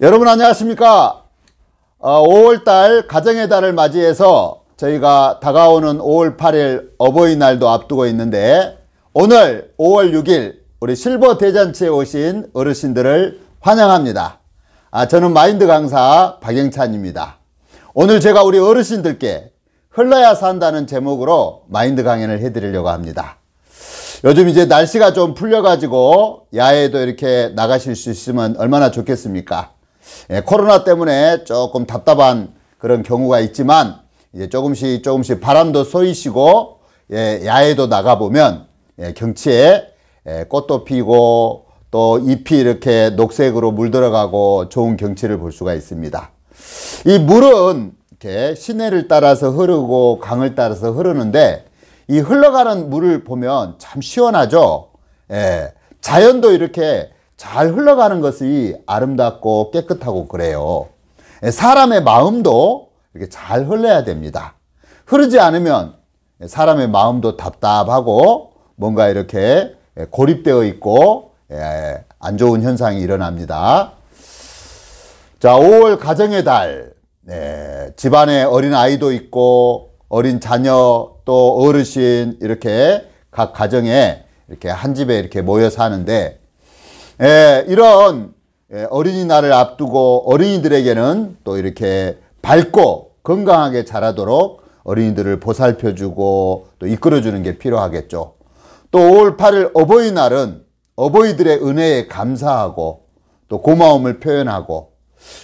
여러분 안녕하십니까 5월달 어, 가정의 달을 맞이해서 저희가 다가오는 5월 8일 어버이날도 앞두고 있는데 오늘 5월 6일 우리 실버 대잔치에 오신 어르신들을 환영합니다 아, 저는 마인드 강사 박영찬입니다 오늘 제가 우리 어르신들께 흘러야 산다는 제목으로 마인드 강연을 해드리려고 합니다 요즘 이제 날씨가 좀 풀려가지고 야외에도 이렇게 나가실 수 있으면 얼마나 좋겠습니까 예, 코로나 때문에 조금 답답한 그런 경우가 있지만 이제 조금씩 조금씩 바람도 쏘이시고 예, 야외도 나가보면 예, 경치에 예, 꽃도 피고 또 잎이 이렇게 녹색으로 물들어가고 좋은 경치를 볼 수가 있습니다. 이 물은 이렇게 시내를 따라서 흐르고 강을 따라서 흐르는데 이 흘러가는 물을 보면 참 시원하죠. 예, 자연도 이렇게 잘 흘러가는 것이 아름답고 깨끗하고 그래요. 예, 사람의 마음도 이렇게 잘 흘러야 됩니다. 흐르지 않으면 예, 사람의 마음도 답답하고 뭔가 이렇게 예, 고립되어 있고 안 좋은 현상이 일어납니다. 자, 5월 가정의 달. 네, 집안에 어린 아이도 있고 어린 자녀 또 어르신 이렇게 각 가정에 이렇게 한 집에 이렇게 모여 사는데 예, 이런 예, 어린이날을 앞두고 어린이들에게는 또 이렇게 밝고 건강하게 자라도록 어린이들을 보살펴주고 또 이끌어주는 게 필요하겠죠. 또 5월 8일 어버이날은 어버이들의 은혜에 감사하고 또 고마움을 표현하고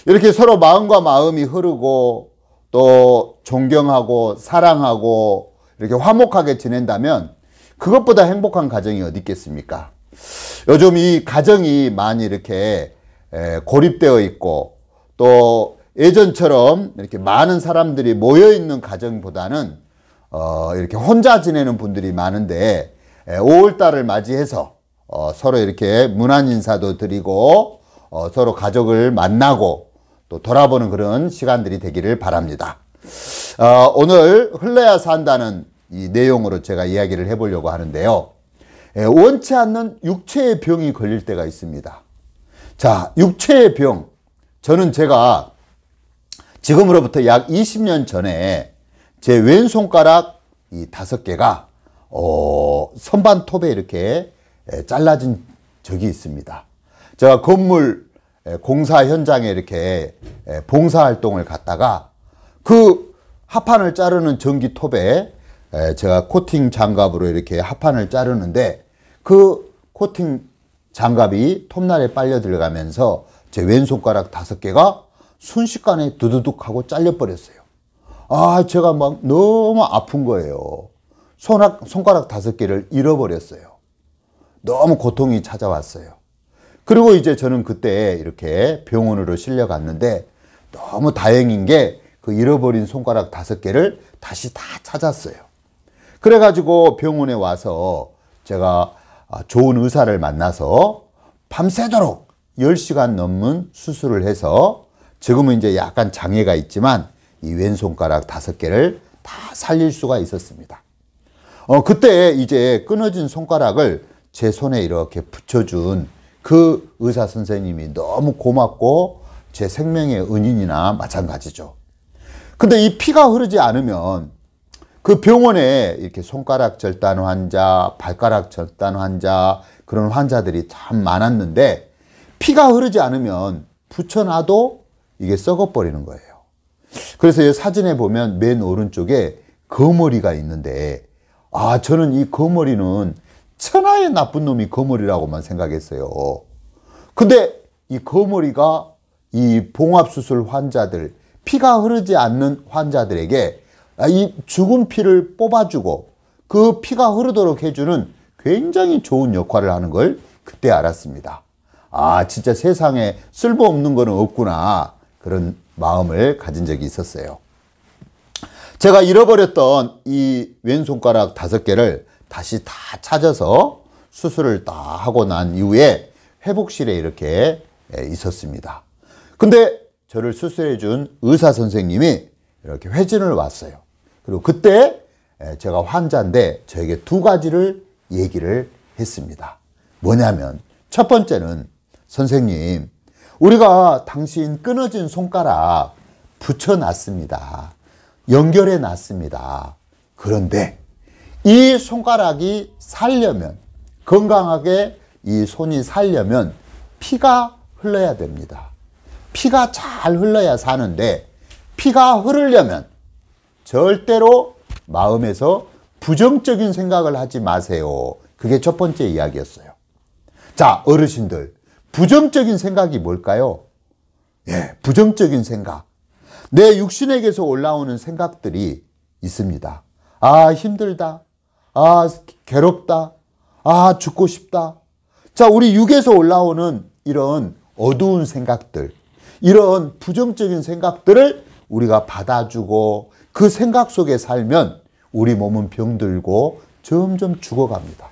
이렇게 서로 마음과 마음이 흐르고 또 존경하고 사랑하고 이렇게 화목하게 지낸다면 그것보다 행복한 가정이 어디 있겠습니까? 요즘 이 가정이 많이 이렇게 고립되어 있고 또 예전처럼 이렇게 많은 사람들이 모여 있는 가정보다는 어 이렇게 혼자 지내는 분들이 많은데 5월 달을 맞이해서 어 서로 이렇게 문안 인사도 드리고 어 서로 가족을 만나고 또 돌아보는 그런 시간들이 되기를 바랍니다. 어, 오늘 흘러야 산다는 이 내용으로 제가 이야기를 해보려고 하는데요. 예, 원치 않는 육체의 병이 걸릴 때가 있습니다. 자, 육체의 병. 저는 제가 지금으로부터 약 20년 전에 제 왼손가락 이 다섯 개가 어, 선반 톱에 이렇게 예, 잘라진 적이 있습니다. 제가 건물 예, 공사 현장에 이렇게 봉사활동을 갔다가 그 합판을 자르는 전기톱에 제가 코팅 장갑으로 이렇게 합판을 자르는데 그 코팅 장갑이 톱날에 빨려 들어가면서 제 왼손가락 다섯 개가 순식간에 두두둑 하고 잘려버렸어요. 아, 제가 막 너무 아픈 거예요. 손학, 손가락 다섯 개를 잃어버렸어요. 너무 고통이 찾아왔어요. 그리고 이제 저는 그때 이렇게 병원으로 실려갔는데 너무 다행인 게 그 잃어버린 손가락 다섯 개를 다시 다 찾았어요. 그래가지고 병원에 와서 제가 아, 좋은 의사를 만나서 밤새도록 10시간 넘는 수술을 해서 지금은 이제 약간 장애가 있지만 이 왼손가락 다섯 개를 다 살릴 수가 있었습니다. 어, 그때 이제 끊어진 손가락을 제 손에 이렇게 붙여준 그 의사 선생님이 너무 고맙고 제 생명의 은인이나 마찬가지죠. 근데 이 피가 흐르지 않으면 그 병원에 이렇게 손가락 절단 환자, 발가락 절단 환자 그런 환자들이 참 많았는데 피가 흐르지 않으면 붙여놔도 이게 썩어버리는 거예요. 그래서 사진에 보면 맨 오른쪽에 거머리가 있는데 아 저는 이 거머리는 천하의 나쁜 놈이 거머리라고만 생각했어요. 근데 이 거머리가 이 봉합수술 환자들 피가 흐르지 않는 환자들에게 아, 이 죽은 피를 뽑아주고 그 피가 흐르도록 해주는 굉장히 좋은 역할을 하는 걸 그때 알았습니다. 아, 진짜 세상에 쓸모없는 거는 없구나. 그런 마음을 가진 적이 있었어요. 제가 잃어버렸던 이 왼손가락 다섯 개를 다시 다 찾아서 수술을 다 하고 난 이후에 회복실에 이렇게 예, 있었습니다. 근데 저를 수술해 준 의사 선생님이 이렇게 회진을 왔어요. 그리고 그때 제가 환자인데 저에게 두 가지를 얘기를 했습니다. 뭐냐면 첫 번째는 선생님 우리가 당신 끊어진 손가락 붙여놨습니다. 연결해 놨습니다. 그런데 이 손가락이 살려면 건강하게 이 손이 살려면 피가 흘러야 됩니다. 피가 잘 흘러야 사는데 피가 흐르려면 절대로 마음에서 부정적인 생각을 하지 마세요. 그게 첫 번째 이야기였어요. 자, 어르신들. 부정적인 생각이 뭘까요? 예, 부정적인 생각. 내 육신에게서 올라오는 생각들이 있습니다. 아, 힘들다. 아, 괴롭다. 아, 죽고 싶다. 자, 우리 육에서 올라오는 이런 어두운 생각들, 이런 부정적인 생각들을 우리가 받아주고 그 생각 속에 살면 우리 몸은 병들고 점점 죽어갑니다.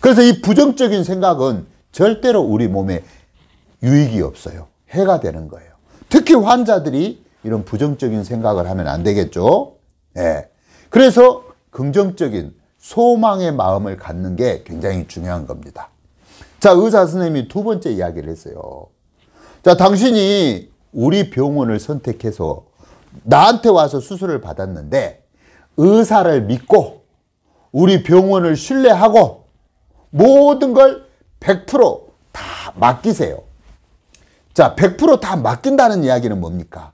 그래서 이 부정적인 생각은 절대로 우리 몸에 유익이 없어요. 해가 되는 거예요. 특히 환자들이 이런 부정적인 생각을 하면 안 되겠죠. 네. 그래서 긍정적인 소망의 마음을 갖는 게 굉장히 중요한 겁니다. 자, 의사 선생님이 두 번째 이야기를 했어요. 자, 당신이 우리 병원을 선택해서 나한테 와서 수술을 받았는데 의사를 믿고 우리 병원을 신뢰하고 모든 걸 100%다 맡기세요. 자, 100%다 맡긴다는 이야기는 뭡니까?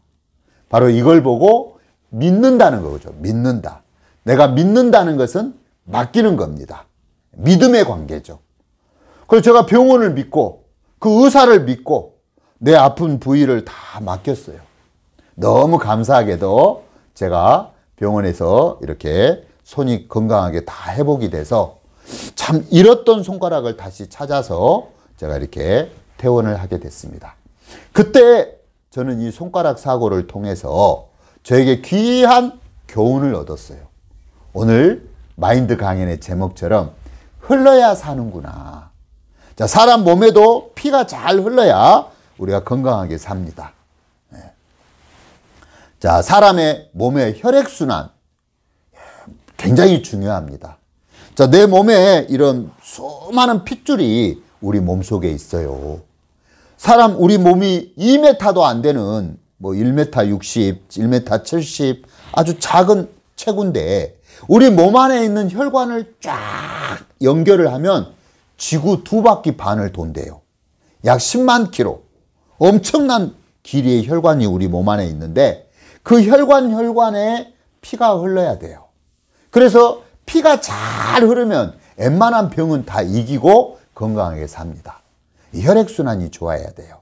바로 이걸 보고 믿는다는 거죠. 믿는다. 내가 믿는다는 것은 맡기는 겁니다. 믿음의 관계죠. 그래서 제가 병원을 믿고 그 의사를 믿고 내 아픈 부위를 다 맡겼어요. 너무 감사하게도 제가 병원에서 이렇게 손이 건강하게 다 회복이 돼서 참 잃었던 손가락을 다시 찾아서 제가 이렇게 퇴원을 하게 됐습니다. 그때 저는 이 손가락 사고를 통해서 저에게 귀한 교훈을 얻었어요. 오늘 마인드 강연의 제목처럼 흘러야 사는구나. 자, 사람 몸에도 피가 잘 흘러야 우리가 건강하게 삽니다. 자, 사람의 몸의 혈액순환. 굉장히 중요합니다. 자, 내 몸에 이런 수많은 핏줄이 우리 몸 속에 있어요. 사람, 우리 몸이 2m도 안 되는 뭐 1m 60, 1m 70 아주 작은 체구인데 우리 몸 안에 있는 혈관을 쫙 연결을 하면 지구 두 바퀴 반을 돈대요. 약 10만 키로. 엄청난 길이의 혈관이 우리 몸 안에 있는데 그 혈관 혈관에 피가 흘러야 돼요. 그래서 피가 잘 흐르면 웬만한 병은 다 이기고 건강하게 삽니다. 혈액순환이 좋아야 돼요.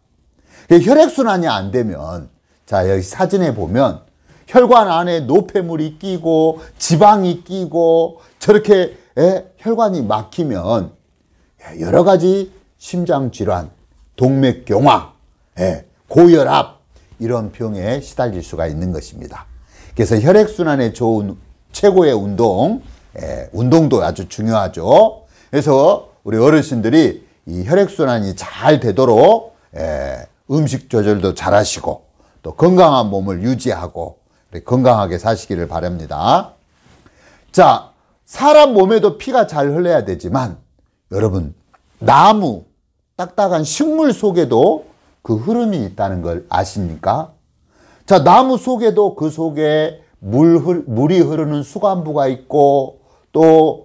그 혈액순환이 안 되면 자 여기 사진에 보면 혈관 안에 노폐물이 끼고 지방이 끼고 저렇게 에, 예, 혈관이 막히면 예, 여러 가지 심장질환, 동맥경화, 예, 고혈압 이런 병에 시달릴 수가 있는 것입니다. 그래서 혈액순환에 좋은 최고의 운동, 예, 운동도 아주 중요하죠. 그래서 우리 어르신들이 이 혈액순환이 잘 되도록 예, 음식 조절도 잘 하시고 또 건강한 몸을 유지하고 건강하게 사시기를 바랍니다. 자, 사람 몸에도 피가 잘 흘러야 되지만 여러분, 나무, 딱딱한 식물 속에도 그 흐름이 있다는 걸 아십니까? 자, 나무 속에도 그 속에 물, 흐, 물이 흐르는 수관부가 있고 또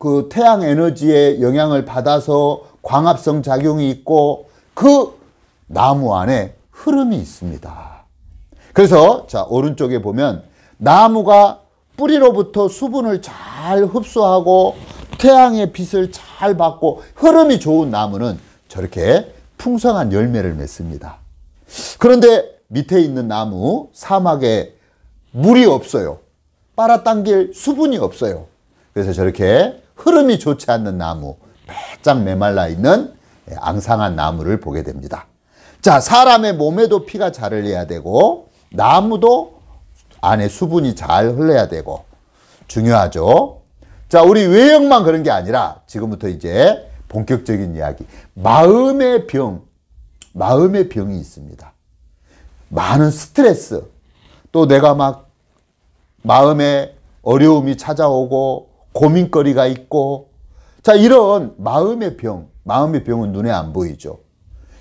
그 태양 에너지의 영향을 받아서 광합성 작용이 있고 그 나무 안에 흐름이 있습니다. 그래서 자, 오른쪽에 보면 나무가 뿌리로부터 수분을 잘 흡수하고 태양의 빛을 잘 받고 흐름이 좋은 나무는 저렇게 풍성한 열매를 맺습니다. 그런데 밑에 있는 나무, 사막에 물이 없어요. 빨아당길 수분이 없어요. 그래서 저렇게 흐름이 좋지 않는 나무, 바짝 메말라 있는 앙상한 나무를 보게 됩니다. 자, 사람의 몸에도 피가 잘 흘려야 되고, 나무도 안에 수분이 잘 흘러야 되고, 중요하죠. 자, 우리 외형만 그런 게 아니라, 지금부터 이제 본격적인 이야기. 마음의 병, 마음의 병이 있습니다. 많은 스트레스, 또 내가 막 마음에 어려움이 찾아오고 고민거리가 있고 자 이런 마음의 병, 마음의 병은 눈에 안 보이죠.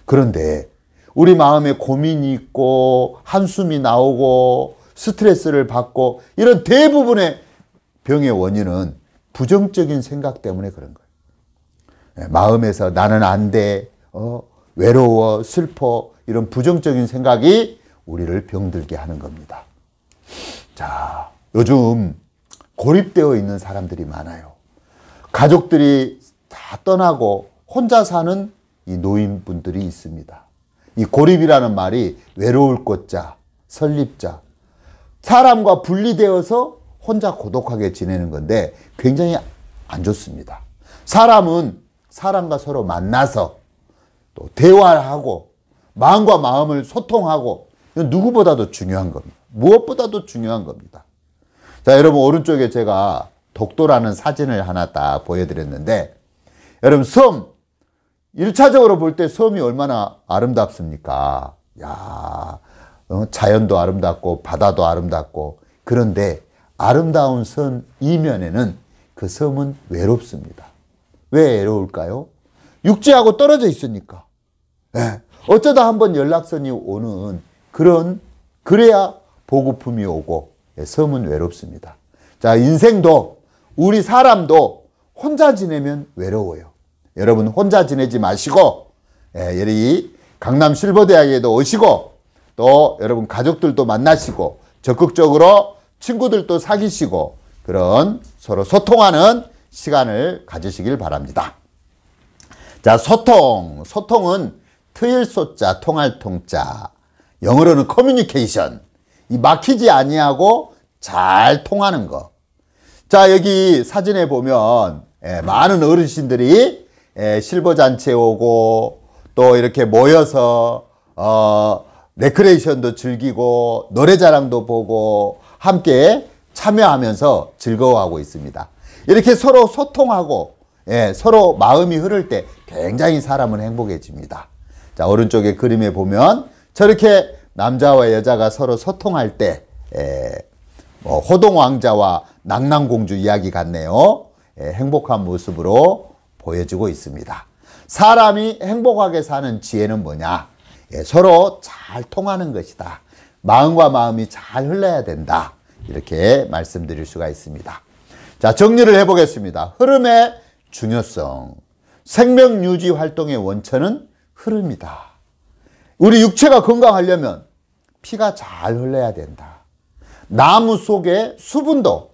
그런데 우리 마음에 고민이 있고 한숨이 나오고 스트레스를 받고 이런 대부분의 병의 원인은 부정적인 생각 때문에 그런 거예요. 예, 마음에서 나는 안 돼, 어, 외로워, 슬퍼, 이런 부정적인 생각이 우리를 병들게 하는 겁니다. 자, 요즘 고립되어 있는 사람들이 많아요. 가족들이 다 떠나고 혼자 사는 이 노인분들이 있습니다. 이 고립이라는 말이 외로울 것자, 설립자, 사람과 분리되어서 혼자 고독하게 지내는 건데 굉장히 안 좋습니다. 사람은 사람과 서로 만나서 또 대화를 하고 마음과 마음을 소통하고 누구보다도 중요한 겁니다. 무엇보다도 중요한 겁니다. 자, 여러분 오른쪽에 제가 독도라는 사진을 하나 딱 보여드렸는데 여러분 섬 1차적으로 볼 때 섬이 얼마나 아름답습니까? 야, 어, 자연도 아름답고 바다도 아름답고 그런데 아름다운 섬 이면에는 그 섬은 외롭습니다. 왜 외로울까요? 육지하고 떨어져 있으니까. 예. 어쩌다 한번 연락선이 오는 그런 그래야 보급품이 오고 예, 섬은 외롭습니다. 자 인생도 우리 사람도 혼자 지내면 외로워요. 여러분 혼자 지내지 마시고 예, 이 강남 실버대학에도 오시고 또 여러분 가족들도 만나시고 적극적으로 친구들도 사귀시고 그런 서로 소통하는 시간을 가지시길 바랍니다. 자, 소통. 소통은 트일소자, 통할통자. 영어로는 커뮤니케이션. 이 막히지 아니하고 잘 통하는 거. 자, 여기 사진에 보면 예, 많은 어르신들이 예, 실버잔치에 오고 또 이렇게 모여서 어, 레크레이션도 즐기고 노래자랑도 보고 함께 참여하면서 즐거워하고 있습니다. 이렇게 서로 소통하고 예, 서로 마음이 흐를 때 굉장히 사람은 행복해집니다. 자, 오른쪽에 그림에 보면 저렇게 남자와 여자가 서로 소통할 때 예, 뭐 호동왕자와 낭낭공주 이야기 같네요. 예, 행복한 모습으로 보여주고 있습니다. 사람이 행복하게 사는 지혜는 뭐냐? 예, 서로 잘 통하는 것이다. 마음과 마음이 잘 흘러야 된다. 이렇게 말씀드릴 수가 있습니다. 자, 정리를 해보겠습니다. 흐름의 중요성. 생명 유지 활동의 원천은 흐름이다. 우리 육체가 건강하려면 피가 잘 흘러야 된다. 나무 속에 수분도,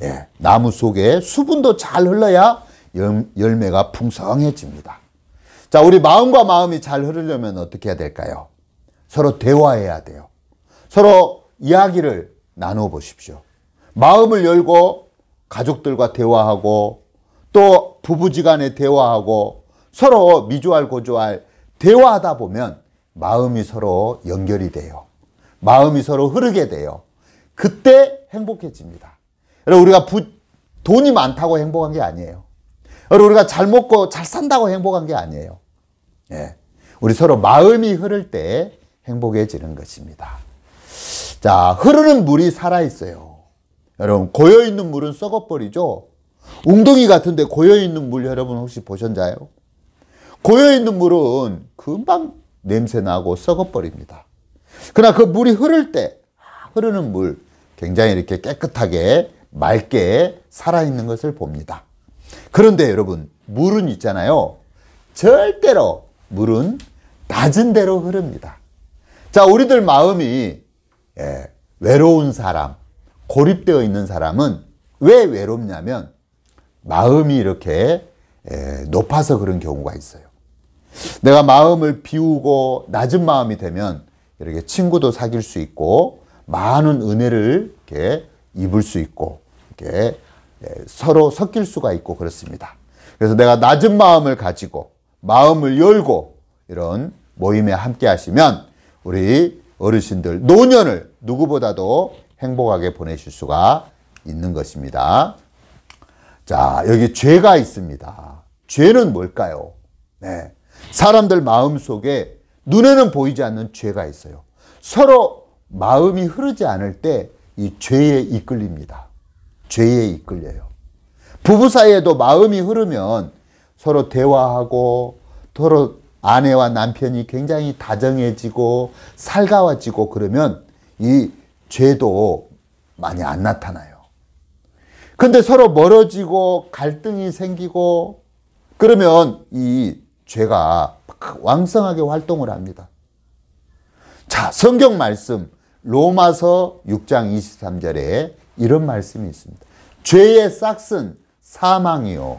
예, 나무 속에 수분도 잘 흘러야 열, 매가 풍성해집니다. 자, 우리 마음과 마음이 잘 흐르려면 어떻게 해야 될까요? 서로 대화해야 돼요. 서로 이야기를 나눠 보십시오. 마음을 열고 가족들과 대화하고 또 부부지간에 대화하고 서로 미주알 고주알 대화하다 보면 마음이 서로 연결이 돼요. 마음이 서로 흐르게 돼요. 그때 행복해집니다. 여러분 우리가 부, 돈이 많다고 행복한 게 아니에요. 여러분 우리가 잘 먹고 잘 산다고 행복한 게 아니에요. 예. 우리 서로 마음이 흐를 때 행복해지는 것입니다. 자, 흐르는 물이 살아있어요. 여러분 고여있는 물은 썩어버리죠. 웅덩이 같은데 고여있는 물 여러분 혹시 보셨나요? 고여있는 물은 금방 냄새나고 썩어버립니다. 그러나 그 물이 흐를 때 흐르는 물 굉장히 이렇게 깨끗하게 맑게 살아있는 것을 봅니다. 그런데 여러분 물은 있잖아요. 절대로 물은 낮은 대로 흐릅니다. 자 우리들 마음이 예, 외로운 사람 고립되어 있는 사람은 왜 외롭냐면 마음이 이렇게 높아서 그런 경우가 있어요. 내가 마음을 비우고 낮은 마음이 되면 이렇게 친구도 사귈 수 있고 많은 은혜를 이렇게 입을 수 있고 이렇게 서로 섞일 수가 있고 그렇습니다. 그래서 내가 낮은 마음을 가지고 마음을 열고 이런 모임에 함께 하시면 우리 어르신들 노년을 누구보다도 행복하게 보내실 수가 있는 것입니다. 자, 여기 죄가 있습니다. 죄는 뭘까요? 네. 사람들 마음 속에 눈에는 보이지 않는 죄가 있어요. 서로 마음이 흐르지 않을 때 이 죄에 이끌립니다. 죄에 이끌려요. 부부 사이에도 마음이 흐르면 서로 대화하고 서로 아내와 남편이 굉장히 다정해지고 살가워지고 그러면 이 죄도 많이 안 나타나요. 근데 서로 멀어지고 갈등이 생기고 그러면 이 죄가 왕성하게 활동을 합니다. 자, 성경 말씀 로마서 6장 23절에 이런 말씀이 있습니다. 죄의 싹은 사망이요.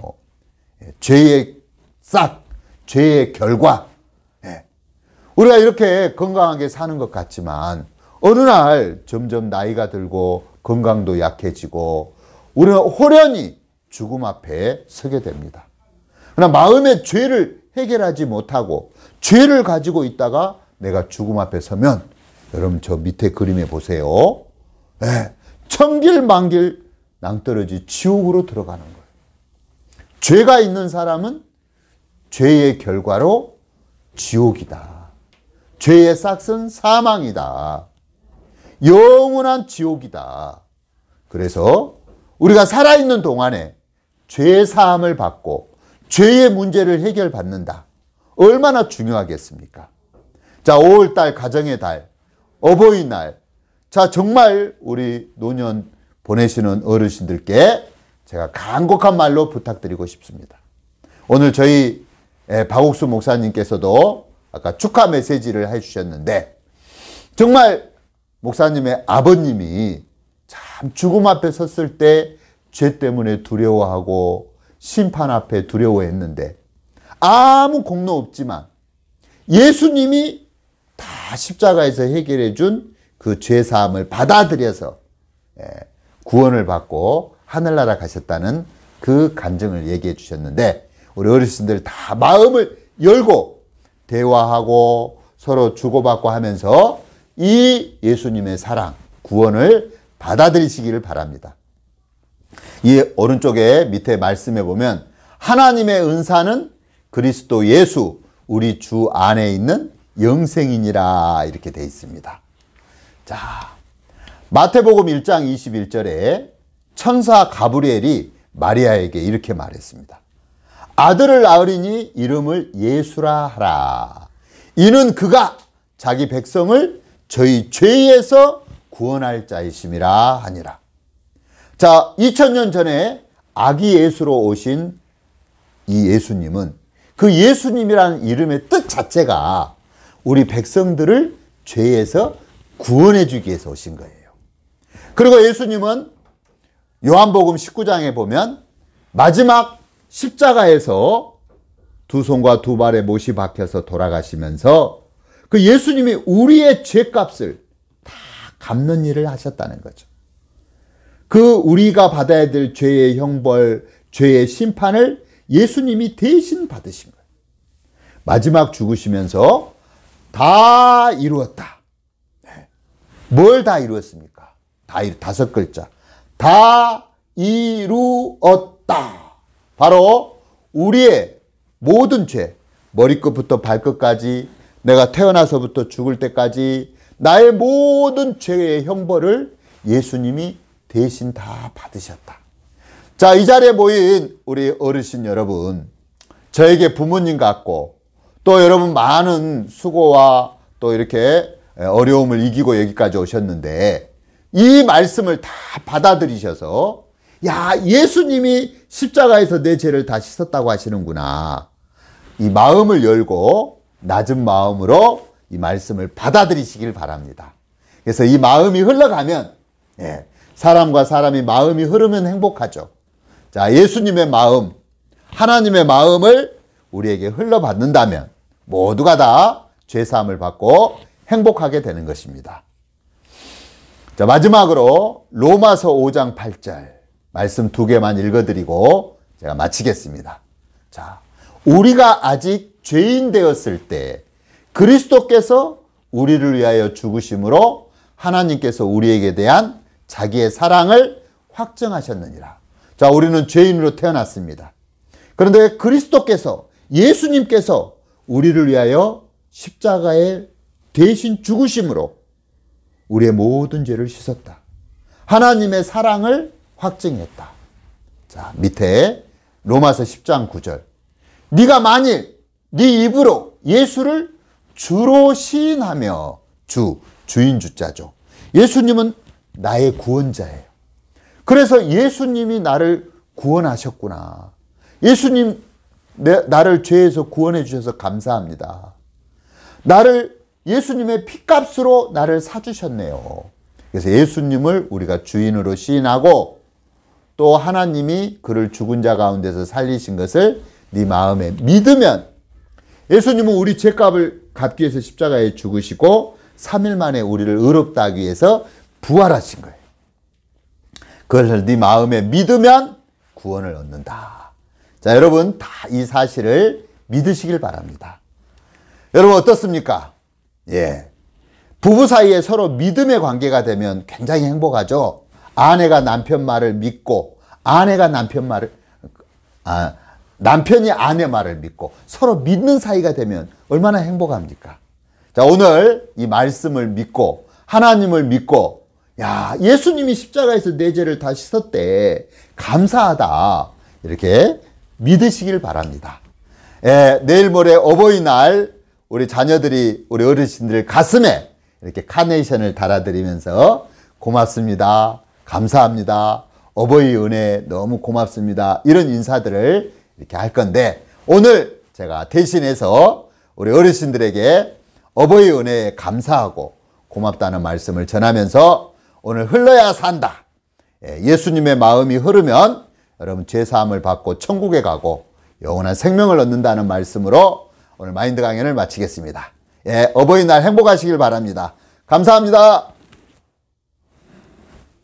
예, 죄의 싹, 죄의 결과. 예. 우리가 이렇게 건강하게 사는 것 같지만 어느 날 점점 나이가 들고 건강도 약해지고 우리는홀연히 죽음 앞에 서게 됩니다. 그러나 마음의 죄를 해결하지 못하고 죄를 가지고 있다가 내가 죽음 앞에 서면 여러분 저 밑에 그림에 보세요. 네, 예, 천길 만길 낭떠러지 지옥으로 들어가는 거예요. 죄가 있는 사람은 죄의 결과로 지옥이다. 죄의 싹은 사망이다. 영원한 지옥이다. 그래서 우리가 살아있는 동안에 죄 사함을 받고 죄의 문제를 해결받는다. 얼마나 중요하겠습니까? 자, 5월달 가정의 달, 어버이날. 자, 정말 우리 노년 보내시는 어르신들께 제가 간곡한 말로 부탁드리고 싶습니다. 오늘 저희 예, 박옥수 목사님께서도 아까 축하 메시지를 해주셨는데 정말 목사님의 아버님이 참 죽음 앞에 섰을 때 죄 때문에 두려워하고 심판 앞에 두려워했는데 아무 공로 없지만 예수님이 다 십자가에서 해결해 준 그 죄사함을 받아들여서 예, 구원을 받고 하늘나라 가셨다는 그 간증을 얘기해 주셨는데 우리 어르신들 다 마음을 열고 대화하고 서로 주고받고 하면서 이 예수님의 사랑, 구원을 받아들이시기를 바랍니다. 이 오른쪽에 밑에 말씀해 보면 하나님의 은사는 그리스도 예수 우리 주 안에 있는 영생이니라 이렇게 돼 있습니다. 자, 마태복음 1장 21절에 천사 가브리엘이 마리아에게 이렇게 말했습니다. 아들을 낳으리니 이름을 예수라 하라. 이는 그가 자기 백성을 저희 죄에서 구원할 자이심이라 하니라. 자, 2 0년 전에 아기 예수로 오신 이 예수님은 그 예수님이라는 이름의 뜻 자체가 우리 백성들을 죄에서 구원해 주기 위해서 오신 거예요. 그리고 예수님은 요한복음 19장에 보면 마지막 십자가에서 두 손과 두 발에 못이 박혀서 돌아가시면서 그 예수님이 우리의 죄값을 다 갚는 일을 하셨다는 거죠. 그 우리가 받아야 될 죄의 형벌, 죄의 심판을 예수님이 대신 받으신 거예요. 마지막 죽으시면서 다 이루었다. 네. 뭘다 이루었습니까? 다 이루, 다섯 글자. 다 이루었다. 바로 우리의 모든 죄, 머리끝부터 발끝까지 내가 태어나서부터 죽을 때까지 나의 모든 죄의 형벌을 예수님이 대신 다 받으셨다. 자, 이 자리에 모인 우리 어르신 여러분, 저에게 부모님 같고 또 여러분 많은 수고와 또 이렇게 어려움을 이기고 여기까지 오셨는데 이 말씀을 다 받아들이셔서 야, 예수님이 십자가에서 내 죄를 다 씻었다고 하시는구나. 이 마음을 열고 낮은 마음으로 이 말씀을 받아들이시길 바랍니다. 그래서 이 마음이 흘러가면 예, 사람과 사람이 마음이 흐르면 행복하죠. 자, 예수님의 마음, 하나님의 마음을 우리에게 흘러받는다면 모두가 다 죄사함을 받고 행복하게 되는 것입니다. 자, 마지막으로 로마서 5장 8절 말씀 두 개만 읽어드리고 제가 마치겠습니다. 자, 우리가 아직 죄인 되었을 때 그리스도께서 우리를 위하여 죽으심으로 하나님께서 우리에게 대한 자기의 사랑을 확정하셨느니라 자, 우리는 죄인으로 태어났습니다. 그런데 그리스도께서 예수님께서 우리를 위하여 십자가에 대신 죽으심으로 우리의 모든 죄를 씻었다. 하나님의 사랑을 확증했다. 자, 밑에 로마서 10장 9절. 네가 만일 네 입으로 예수를 주로 시인하며 주, 주인 주자죠. 예수님은 나의 구원자예요. 그래서 예수님이 나를 구원하셨구나. 예수님 내, 나를 죄에서 구원해 주셔서 감사합니다. 나를 예수님의 피값으로 나를 사주셨네요. 그래서 예수님을 우리가 주인으로 시인하고 또 하나님이 그를 죽은 자 가운데서 살리신 것을 네 마음에 믿으면 예수님은 우리 죄값을 갚기 위해서 십자가에 죽으시고 3일 만에 우리를 의롭다 하기 위해서 부활하신 거예요. 그것을 네 마음에 믿으면 구원을 얻는다. 자, 여러분 다 이 사실을 믿으시길 바랍니다. 여러분 어떻습니까? 예. 부부 사이에 서로 믿음의 관계가 되면 굉장히 행복하죠. 아내가 남편 말을 믿고 아내가 남편 말을 아, 남편이 아내 말을 믿고 서로 믿는 사이가 되면 얼마나 행복합니까? 자, 오늘 이 말씀을 믿고 하나님을 믿고 야, 예수님이 십자가에서 내 죄를 다 씻었대. 감사하다. 이렇게 믿으시길 바랍니다. 예, 내일 모레 어버이날 우리 자녀들이 우리 어르신들 가슴에 이렇게 카네이션을 달아드리면서 고맙습니다. 감사합니다. 어버이 은혜 너무 고맙습니다. 이런 인사들을 이렇게 할 건데 오늘 제가 대신해서 우리 어르신들에게 어버이 은혜에 감사하고 고맙다는 말씀을 전하면서 오늘 흘러야 산다. 예, 예수님의 마음이 흐르면 여러분 죄사함을 받고 천국에 가고 영원한 생명을 얻는다는 말씀으로 오늘 마인드 강연을 마치겠습니다. 예, 어버이날 행복하시길 바랍니다. 감사합니다.